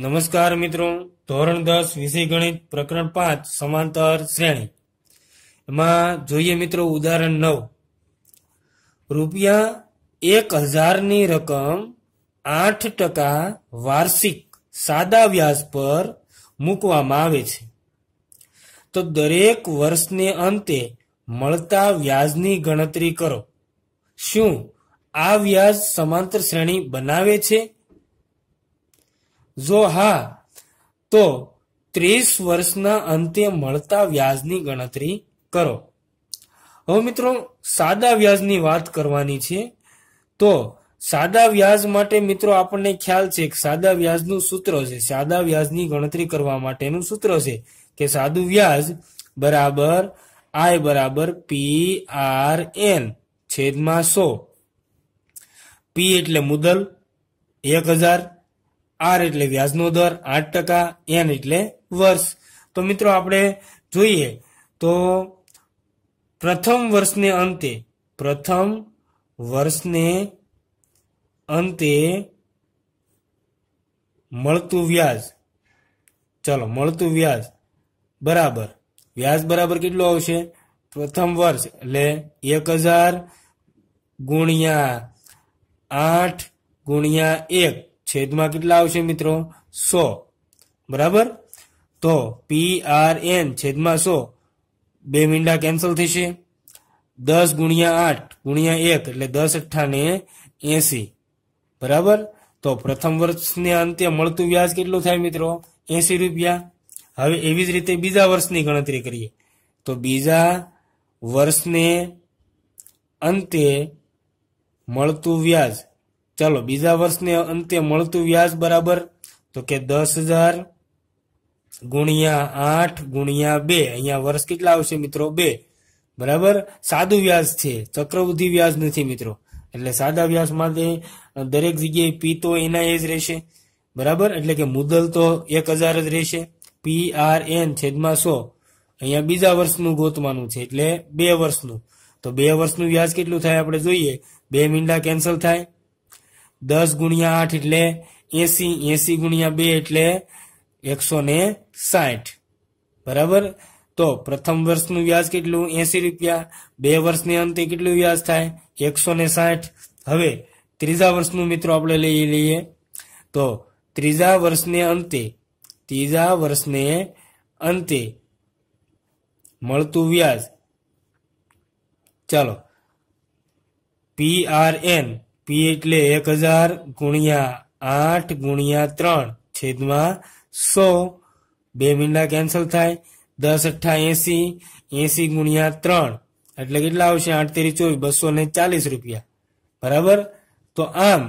નમસ્કાર મિત્રો ધોરણ દસ વિષય ગણિત પ્રકરણ પાંચ સમાંતર શ્રેણી એમાં જોઈએ મિત્રો ઉદાહરણ નવ રૂપિયા એક હજારની રકમ આઠ ટકા વાર્ષિક સાદા વ્યાજ પર મૂકવામાં આવે છે તો દરેક વર્ષને અંતે મળતા વ્યાજની ગણતરી કરો શું આ વ્યાજ સમાંતર શ્રેણી બનાવે છે જો હા તો ત્રીસ વર્ષના અંતે મળતા વ્યાજની ગણતરી કરો હવે મિત્રો સાદા વ્યાજની વાત કરવાની છે તો સાદા વ્યાજ માટે મિત્રો આપણને ખ્યાલ છે કે સાદા વ્યાજનું સૂત્ર છે સાદા વ્યાજની ગણતરી કરવા માટેનું સૂત્ર છે કે સાદું વ્યાજ બરાબર આય બરાબર પી આર એન છેદમાં સો પી એટલે મુદલ એક હજાર આર એટલે વ્યાજનો દર આઠ ટકા એન એટલે વર્ષ તો મિત્રો આપણે જોઈએ તો પ્રથમ વર્ષને અંતે પ્રથમ વર્ષને અંતે મળતું વ્યાજ ચલો મળતું વ્યાજ બરાબર વ્યાજ બરાબર કેટલું આવશે પ્રથમ વર્ષ એટલે એક હજાર ગુણ્યા આઠ ગુણ્યા એક છેદમાં કેટલા આવશે મિત્રો સો બરાબર તો પી આર એન છેદમાં સો બે મીંડા કેન્સલ થશે દસ ગુણ્યા આઠ ગુણ્યા એક એટલે દસ અઠ્ઠાને એસી બરાબર તો પ્રથમ વર્ષને અંતે મળતું વ્યાજ કેટલું થાય મિત્રો એસી રૂપિયા હવે એવી જ રીતે બીજા વર્ષની ગણતરી કરીએ તો બીજા વર્ષને અંતે મળતું વ્યાજ ચાલો બીજા વર્ષને અંતે મળતું વ્યાજ બરાબર તો કે દસ હજાર ગુણ્યા આઠ ગુણ્યા બે અહીંયા વર્ષ કેટલા આવશે મિત્રો બે બરાબર સાદું વ્યાજ છે ચક્રવૃદ્ધિ વ્યાજ નથી મિત્રો એટલે સાદા વ્યાજ માટે દરેક જગ્યાએ પી તો એના એ જ રહેશે બરાબર એટલે કે મુદલ તો એક હજાર જ રહેશે પી આર એન છેદમાં સો અહીંયા બીજા વર્ષનું ગોતવાનું છે એટલે બે વર્ષનું તો બે વર્ષનું વ્યાજ કેટલું થાય આપણે જોઈએ બે મીંડા કેન્સલ થાય દસ ગુણ્યા આઠ એટલે એસી એસી ગુણ્યા બે એટલે એકસો ને સાઠ બરાબર તો પ્રથમ વર્ષનું વ્યાજ કેટલું એસી રૂપિયા બે વર્ષની અંતે કેટલું વ્યાજ થાય એકસો ને સાઠ હવે ત્રીજા વર્ષનું મિત્રો આપણે લઈ લઈએ તો ત્રીજા વર્ષને અંતે ત્રીજા વર્ષને અંતે મળતું વ્યાજ ચાલો પી એન પી એટલે એક હજાર ગુણ્યા આઠ ગુણ્યા ત્રણ છેદમાં સો બે મીંડા કેન્સલ થાય દસ અઠ્ઠા એસી એસી ગુણ્યા ત્રણ એટલે કેટલા આવશે આઠ તેરી ચોવીસ બસો ને ચાલીસ રૂપિયા બરાબર તો આમ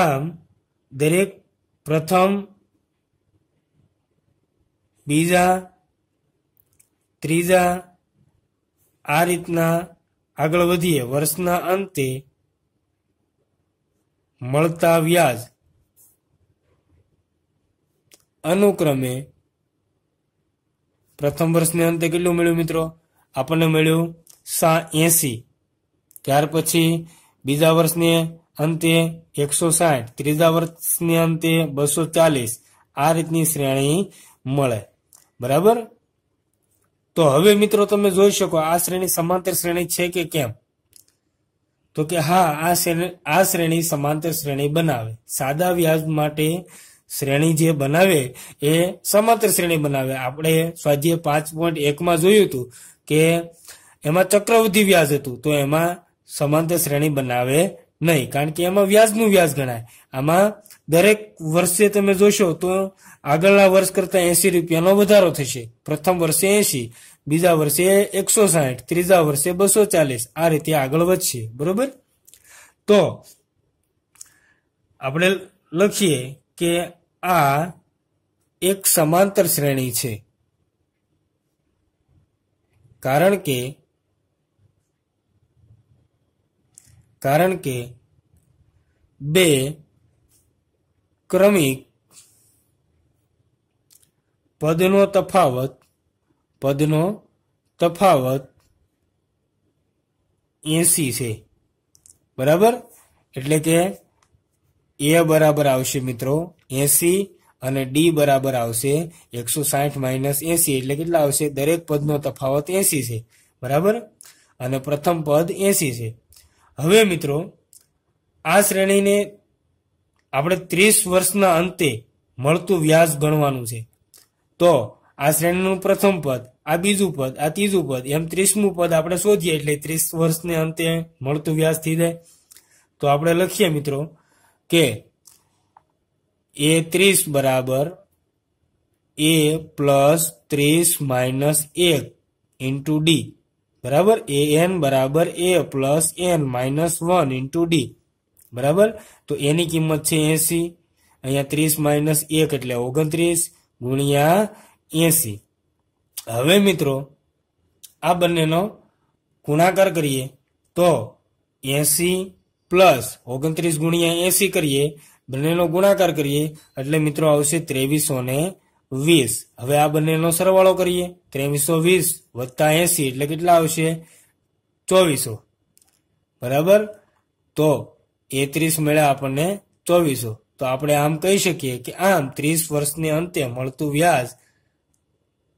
આમ દરેક પ્રથમ બીજા ત્રીજા આ રીતના આગળ વધીએ વર્ષના અંતે મળતા વ્યાજ અનુક્રમે પ્રથમ વર્ષને અંતે કેટલું મળ્યું મિત્રો આપણને મળ્યું સા એસી ત્યાર પછી બીજા વર્ષને અંતે એકસો સાઠ ત્રીજા વર્ષને અંતે બસો ચાલીસ આ રીતની શ્રેણી મળે બરાબર તો હવે મિત્રો તમે જોઈ શકો આ શ્રેણી સમાંતર શ્રેણી છે કે કેમ તો કે હા આ શ્રેણી સમાંતર શ્રેણી બનાવે સાદા વ્યાજ માટે શ્રેણી જે બનાવે એ સમાંતર શ્રેણી બનાવે આપણે સ્વાધ્યાય પાંચ પોઈન્ટ એકમાં જોયું હતું કે એમાં ચક્રવૃદ્ધિ વ્યાજ હતું તો એમાં સમાંતર શ્રેણી બનાવે નહીં કારણ કે એમાં વ્યાજનું વ્યાજ ગણાય આમાં દરેક વર્ષે તમે જોશો તો આગળના વર્ષ કરતાં એંસી રૂપિયાનો વધારો થશે પ્રથમ વર્ષે એંસી બીજા વર્ષે એકસો સાઠ ત્રીજા વર્ષે બસો ચાલીસ આ રીતે આગળ વધશે બરોબર તો આપણે લખીએ કે આ એક સમાંતર શ્રેણી છે કારણ કે કારણ કે બે ક્રમિક પદનો તફાવત પદનો તફાવત એસી છે બરાબર એટલે કે એ બરાબર આવશે મિત્રો એસી અને ડી બરાબર આવશે એકસો સાઠ માઇનસ એસી એટલે કેટલા આવશે દરેક પદનો તફાવત એસી છે બરાબર અને પ્રથમ પદ એસી છે હવે મિત્રો આ શ્રેણીને આપણે ત્રીસ વર્ષના અંતે મળતું વ્યાજ ગણવાનું છે તો આ શ્રેણીનું પ્રથમ પદ આ બીજું પદ આ ત્રીજું પદ એમ ત્રીસમું પદ આપણે શોધીએ એટલે ત્રીસ વર્ષને અંતે મળતું વ્યાજ થઈ જાય તો આપણે લખીએ મિત્રો કે એ ત્રીસ બરાબર એ પ્લસ ત્રીસ માઇનસ એક ઇન્ટુ ડી બરાબર એ એન બરાબર A plus N minus one into D બરાબર તો એની કિંમત છે એસી અહીંયા ત્રીસ માઇનસ એક એટલે ઓગણત્રીસ ગુણ્યા એસી હવે મિત્રો આ બંનેનો ગુણાકાર કરીએ તો એસી પ્લસ ઓગણત્રીસ ગુણ્યા એસી કરીએ બંનેનો ગુણાકાર કરીએ એટલે મિત્રો આવશે ત્રેવીસો ને વીસ હવે આ બંનેનો સરવાળો કરીએ ત્રેવીસો વીસ વત્તા એસી એટલે કેટલા આવશે ચોવીસો બરાબર તો તેત્રીસ ત્રીસ આપણને ચોવીસો તો આપણે આમ કહી શકીએ કે આમ ત્રીસ વર્ષને અંતે મળતું વ્યાજ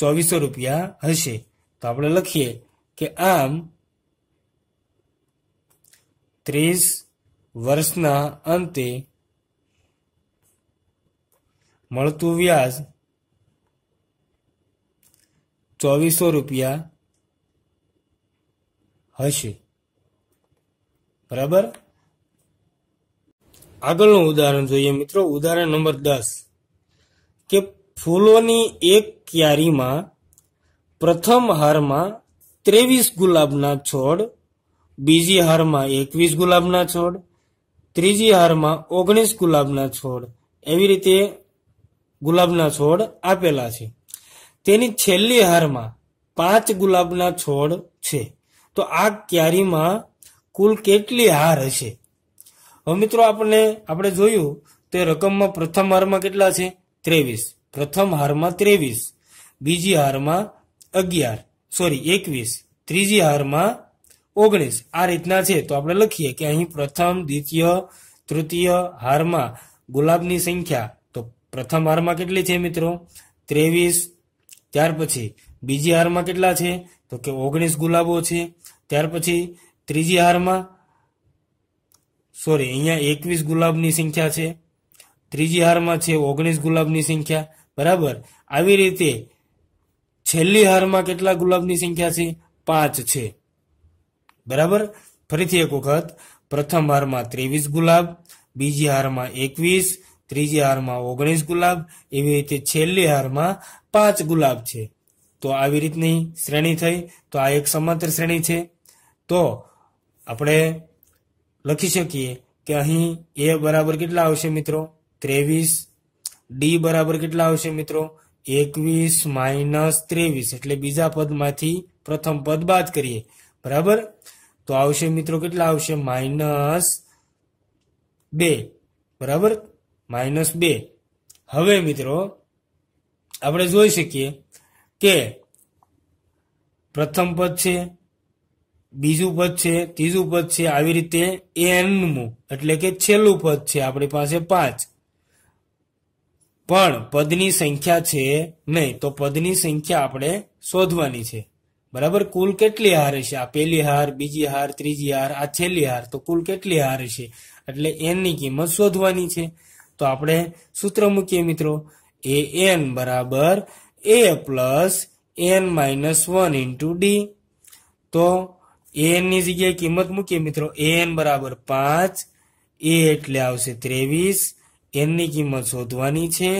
ચોવીસો રૂપિયા હશે તો આપણે લખીએ કે આમ ત્રીસ વર્ષના અંતે મળતું વ્યાજ ચોવીસો રૂપિયા હશે બરાબર આગળનું ઉદાહરણ જોઈએ મિત્રો ઉદાહરણ નંબર દસ કે ફૂલોની એક ક્યારીમાં પ્રથમ હારમાં ત્રેવીસ ગુલાબના છોડ બીજી હારમાં એકવીસ ગુલાબના છોડ ત્રીજી હારમાં ઓગણીસ ગુલાબના છોડ એવી રીતે ગુલાબના છોડ આપેલા છે તેની છેલ્લી હારમાં પાંચ ગુલાબના છોડ છે તો આ ક્યારીમાં કુલ કેટલી હાર હશે હવે મિત્રો આપણને આપણે જોયું તે રકમમાં પ્રથમ હારમાં કેટલા છે ત્રેવીસ પ્રથમ હારમાં ત્રેવીસ બીજી હારમાં અગિયાર સોરી એકવીસ ત્રીજી હારમાં ઓગણીસ આ રીતના છે તો આપણે લખીએ કે અહીં પ્રથમ દ્વિતીય તૃતીય હારમાં ગુલાબની સંખ્યા તો પ્રથમ હારમાં કેટલી છે મિત્રો ત્રેવીસ ત્યાર પછી બીજી હારમાં કેટલા છે તો કે ઓગણીસ ગુલાબો છે ત્યાર પછી ત્રીજી હારમાં સોરી અહીંયા એકવીસ ગુલાબની સંખ્યા છે ત્રીજી હારમાં છે ઓગણીસ ગુલાબની સંખ્યા બરાબર આવી રીતે છેલ્લી હારમાં કેટલા ગુલાબની સંખ્યા છે પાંચ છે બરાબર ફરીથી એક વખત પ્રથમ હારમાં ત્રેવીસ ગુલાબ બીજી હારમાં એકવીસ ત્રીજી હારમાં ઓગણીસ ગુલાબ એવી રીતે છેલ્લી હારમાં પાંચ ગુલાબ છે તો આવી રીતની શ્રેણી થઈ તો આ એક સમાંતર શ્રેણી છે તો આપણે લખી શકીએ કે અહીં એ બરાબર કેટલા આવશે મિત્રો ત્રેવીસ ડી બરાબર કેટલા આવશે મિત્રો એકવીસ માઇનસ ત્રેવીસ એટલે બીજા પદમાંથી પ્રથમ પદ બાદ કરીએ બરાબર તો આવશે મિત્રો કેટલા આવશે માઇનસ બે બરાબર માઇનસ બે હવે મિત્રો આપણે જોઈ શકીએ કે પ્રથમ પદ છે બીજું પદ છે ત્રીજું પદ છે આવી રીતે એનમું એટલે કે છેલ્લું પદ છે આપણી પાસે પાંચ પણ પદની સંખ્યા છે નહીં તો પદની સંખ્યા આપણે શોધવાની છે બરાબર કુલ કેટલી હાર હશે આ પહેલી હાર બીજી હાર ત્રીજી હાર આ છેલ્લી હાર તો કુલ કેટલી હાર હશે એટલે એનની કિંમત શોધવાની છે તો આપણે સૂત્ર મૂકીએ મિત્રો એ એન બરાબર A plus N minus one into D તો એન ની જગ્યાએ કિંમત મૂકીએ મિત્રો એન બરાબર પાંચ એ એટલે આવશે ત્રેવીસ એનની કિંમત શોધવાની છે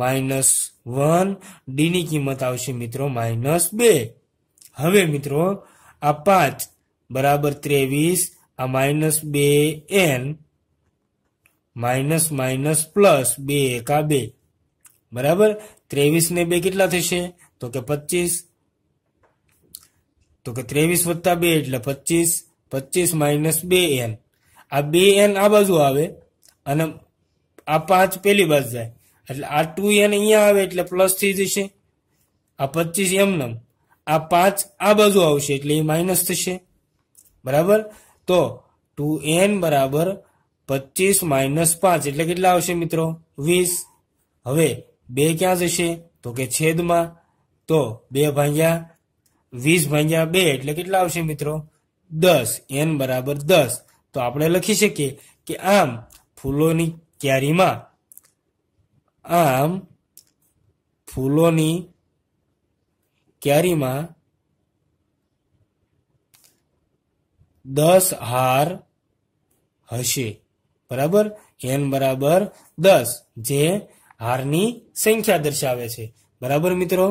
માઇનસ વન ડીની કિંમત આવશે મિત્રો માઇનસ બે હવે મિત્રો આ પાંચ બરાબર ત્રેવીસ આ માઇનસ બે એન માઇનસ માઇનસ પ્લસ બે એકા બે બરાબર ત્રેવીસ ને બે કેટલા થશે તો કે પચીસ તો કે ત્રેવીસ વત્તા બે એટલે પચીસ પચીસ માઇનસ બે એન આ બે એન આ બાજુ આવે અને આ પાંચ પેલી બાજુ જાય એટલે આ ટુ એન અહીંયા આવે એટલે પ્લસ થઈ જશે આ પચીસ એમનેમ આ પાંચ આ બાજુ આવશે એટલે એ માઇનસ થશે બરાબર તો ટુ એન બરાબર પચીસ માઇનસ પાંચ એટલે કેટલા આવશે મિત્રો વીસ હવે બે ક્યાં જશે તો કે છેદમાં તો બે ભાગ્યા વીસ ભાગ્યા બે એટલે કેટલા આવશે મિત્રો દસ એન બરાબર દસ તો આપણે લખી શકીએ કે આમ ફૂલોની ક્યારીમાં આમ ફૂલોની ક્યારીમાં દસ હાર હશે બરાબર એન બરાબર દસ જે હારની સંખ્યા દર્શાવે છે બરાબર મિત્રો